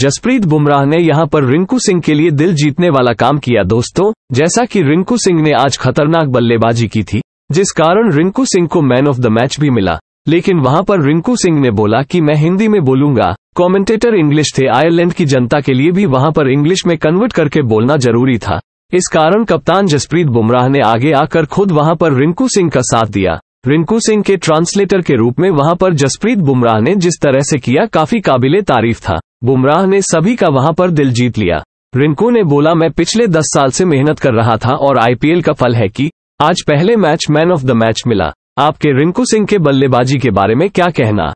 जसप्रीत बुमराह ने यहां पर रिंकू सिंह के लिए दिल जीतने वाला काम किया दोस्तों जैसा कि रिंकू सिंह ने आज खतरनाक बल्लेबाजी की थी जिस कारण रिंकू सिंह को मैन ऑफ द मैच भी मिला लेकिन वहां पर रिंकू सिंह ने बोला कि मैं हिंदी में बोलूंगा कमेंटेटर इंग्लिश थे आयरलैंड की जनता के लिए भी वहां पर इंग्लिश में कन्वर्ट करके बोलना जरूरी था इस कारण कप्तान जसप्रीत बुमराह ने आगे आकर खुद वहां पर रिंकू सिंह का साथ दिया रिंकू सिंह के ट्रांसलेटर के रूप में वहां पर जसप्रीत बुमराह ने जिस तरह से किया काफी काबिले तारीफ था बुमराह ने सभी का वहां पर दिल जीत लिया रिंकू ने बोला मैं पिछले दस साल से मेहनत कर रहा था और आईपीएल का फल है कि आज पहले match man of the match मिला आपके रिंकू सिंह के बल्लेबाजी के बारे में क्या कहना